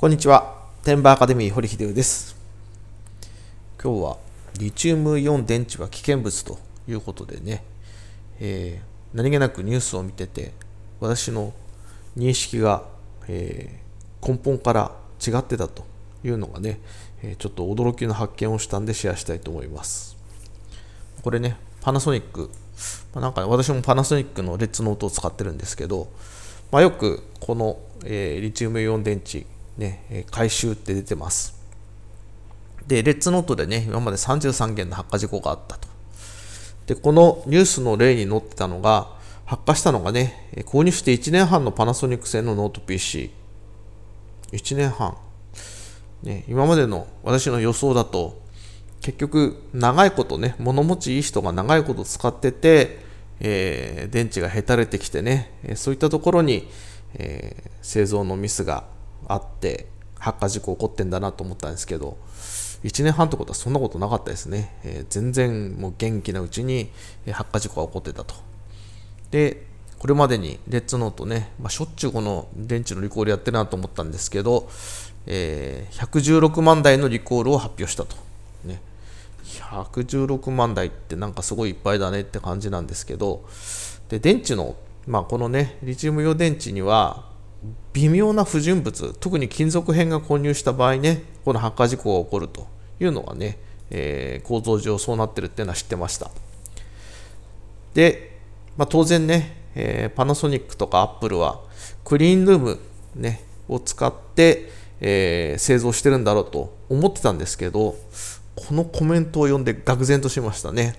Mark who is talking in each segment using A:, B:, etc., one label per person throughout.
A: こんにちは。テンバーアカデミー堀秀夫です。今日はリチウムイオン電池は危険物ということでね、えー、何気なくニュースを見てて、私の認識が、えー、根本から違ってたというのがね、えー、ちょっと驚きの発見をしたんでシェアしたいと思います。これね、パナソニック、まあ、なんか、ね、私もパナソニックのレッツノートを使ってるんですけど、まあ、よくこの、えー、リチウムイオン電池ね、回収って出てます。で、レッツノートでね、今まで33件の発火事故があったと。で、このニュースの例に載ってたのが、発火したのがね、購入して1年半のパナソニック製のノート PC。1年半。ね、今までの私の予想だと、結局、長いことね、物持ちいい人が長いこと使ってて、えー、電池がへたれてきてね、そういったところに、えー、製造のミスがあって発火事故起こってんだなと思ったんですけど1年半ってことはそんなことなかったですね、えー、全然もう元気なうちに発火事故が起こってたとでこれまでにレッツノートね、まあ、しょっちゅうこの電池のリコールやってるなと思ったんですけど、えー、116万台のリコールを発表したと、ね、116万台ってなんかすごいいっぱいだねって感じなんですけどで電池の、まあ、このねリチウム用電池には微妙な不純物特に金属片が混入した場合ねこの発火事故が起こるというのはね、えー、構造上そうなってるっていうのは知ってましたで、まあ、当然ね、えー、パナソニックとかアップルはクリーンルーム、ね、を使って、えー、製造してるんだろうと思ってたんですけどこのコメントを読んで愕然としましたね、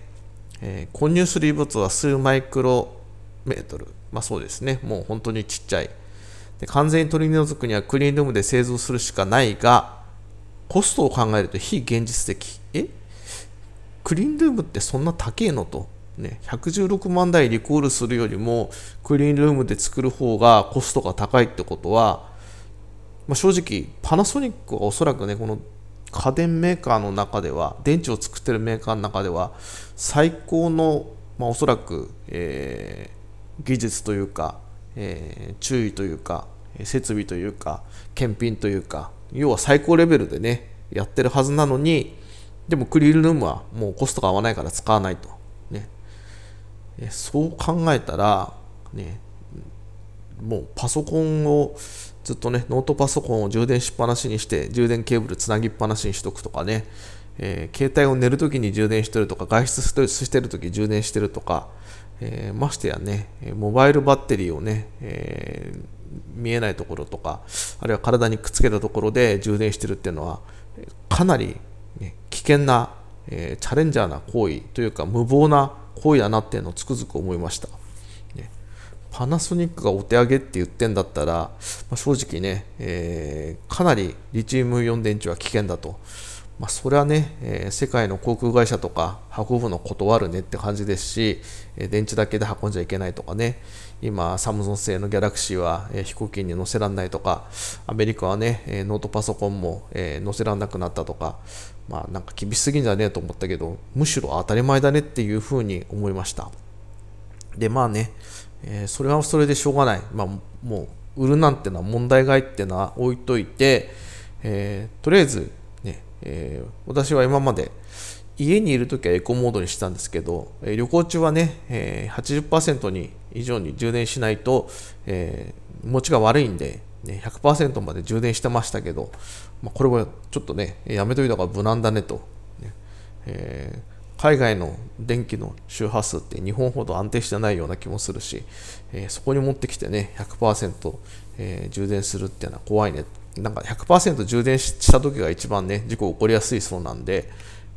A: え混入する異物は数マイクロメートルまあそうですねもう本当にちっちゃいで完全に取り除くにはクリーンルームで製造するしかないが、コストを考えると非現実的。えクリーンルームってそんな高えのと。ね、116万台リコールするよりもクリーンルームで作る方がコストが高いってことは、まあ、正直パナソニックはおそらくねこの家電メーカーの中では電池を作ってるメーカーの中では最高の、まあ、おそらく、えー、技術というか、えー、注意というか設備というか検品というか要は最高レベルでねやってるはずなのにでもクリールームはもうコストが合わないから使わないと、ね、そう考えたら、ね、もうパソコンをずっとねノートパソコンを充電しっぱなしにして充電ケーブルつなぎっぱなしにしとくとかね、えー、携帯を寝るときに充電してるとか外出してるとき充電してるとかえー、ましてやね、モバイルバッテリーをね、えー、見えないところとか、あるいは体にくっつけたところで充電してるっていうのは、かなり、ね、危険な、えー、チャレンジャーな行為というか、無謀な行為だなっていうのをつくづく思いました。ね、パナソニックがお手上げって言ってんだったら、まあ、正直ね、えー、かなりリチウムイオン電池は危険だと。まあ、それはね、えー、世界の航空会社とか運ぶの断るねって感じですし、えー、電池だけで運んじゃいけないとかね、今、サムソン製のギャラクシーは、えー、飛行機に乗せられないとか、アメリカはね、えノートパソコンも、え載せられなくなったとか、まあ、なんか厳しすぎんじゃねえと思ったけど、むしろ当たり前だねっていうふうに思いました。で、まあね、えそれはそれでしょうがない。まあ、もう、売るなんてのは問題外ってのは置いといて、えとりあえずえー、私は今まで家にいる時はエコモードにしたんですけど、えー、旅行中はね、えー、80%に以上に充電しないと、えー、持ちが悪いんで、ね、100%まで充電してましたけど、まあ、これもちょっとねやめといた方が無難だねと、えー、海外の電気の周波数って日本ほど安定してないような気もするし、えー、そこに持ってきてね100%、えー、充電するっていうのは怖いねなんか100%充電した時が一番ね、事故起こりやすいそうなんで、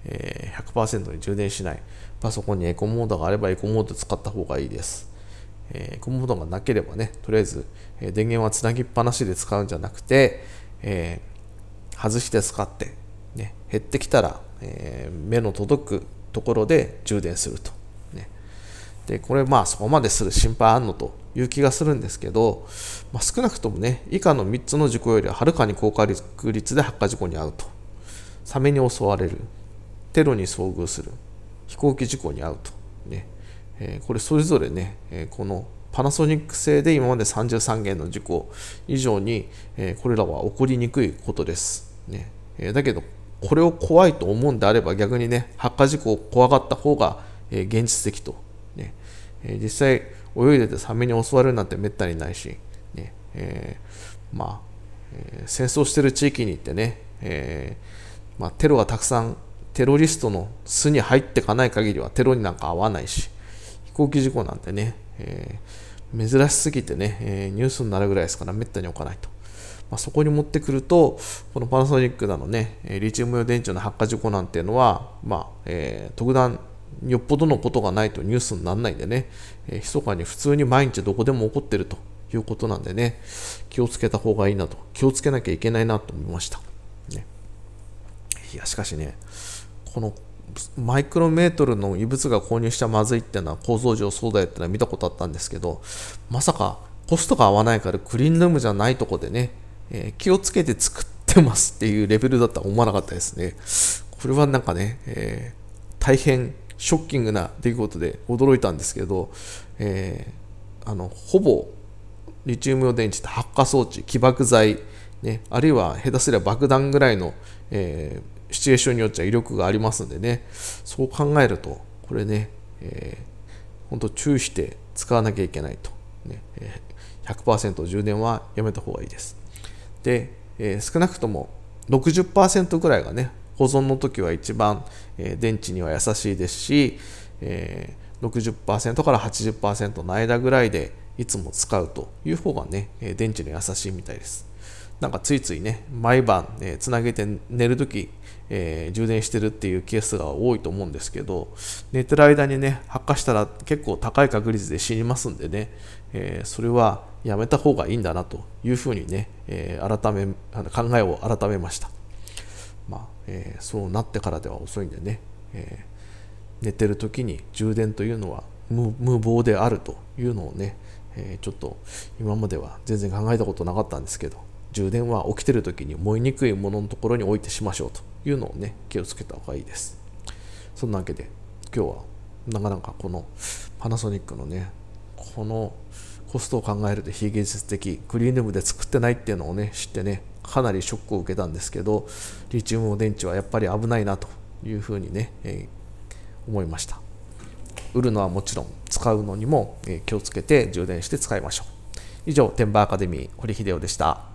A: えー、100%に充電しない。パソコンにエコモードがあればエコモード使った方がいいです。えー、エコモードがなければね、とりあえず、え電源はつなぎっぱなしで使うんじゃなくて、えー、外して使って、ね、減ってきたら、え目の届くところで充電すると。でこれまあそこまでする心配あんのという気がするんですけど、まあ、少なくともね以下の3つの事故よりははるかに高確率で発火事故に遭うとサメに襲われるテロに遭遇する飛行機事故に遭うとね、えー、これそれぞれね、えー、このパナソニック製で今まで33件の事故以上に、えー、これらは起こりにくいことです、ねえだけどこれを怖いと思うんであれば逆にね発火事故を怖がった方が、え現実的とえー、実際泳いでてサメに襲われるなんてめったにないし、ねえー、まあ、えー、戦争してる地域に行ってね、えー、まあ、テロがたくさんテロリストの巣に入っていかない限りはテロになんか合わないし飛行機事故なんてね、え珍しすぎてね、えニュースになるぐらいですからめったに置かないと。まあ、そこに持ってくるとこのパナソニックなのねリチウム用電池の発火事故なんていうのは、まあえー、特段よっぽどのことがないとニュースにならないんでね、えー、密かに普通に毎日どこでも起こってるということなんでね、気をつけた方がいいなと、気をつけなきゃいけないなと思いました。ね、いや、しかしね、このマイクロメートルの異物が購入したまずいっていうのは構造上そうだよってのは見たことあったんですけど、まさかコストが合わないからクリーンルームじゃないとこでね、えー、気をつけて作ってますっていうレベルだったら思わなかったですね。これはなんかね、えー、大変ショッキングな出来事で驚いたんですけど、えー、あのほぼリチウムイオン電池って発火装置起爆剤、ね、あるいは下手すれば爆弾ぐらいの、えー、シチュエーションによっちゃ威力がありますんでねそう考えるとこれね、えー、本当注意して使わなきゃいけないと、ね、100%充電はやめた方がいいですで、えー、少なくとも60%ぐらいがね保存の時は一番、えー、電池には優しいですし、えー、60%から80%の間ぐらいでいつも使うという方がね、え電池に優しいみたいです。なんかついついね、毎晩、えー、つなげて寝るとき、えー、充電してるっていうケースが多いと思うんですけど、寝てる間にね、発火したら結構高い確率で死にますんでね、えー、それはやめた方がいいんだなというふうにね、え改め、考えを改めました。まあ、えー、そうなってからでは遅いんでね、えー、寝てる時に充電というのは無謀であるというのをね、えー、ちょっと今までは全然考えたことなかったんですけど充電は起きてる時に燃えにくいもののところに置いてしましょうというのをね気をつけた方がいいですそんなわけで今日はなかなかこのパナソニックのねこのコストを考えると非現実的クリーンルームで作ってないっていうのをね知ってねかなりショックを受けたんですけどリチウム電池はやっぱり危ないなというふうにね、えー、思いました売るのはもちろん使うのにも、え気をつけて充電して使いましょう以上天馬アカデミー堀秀夫でした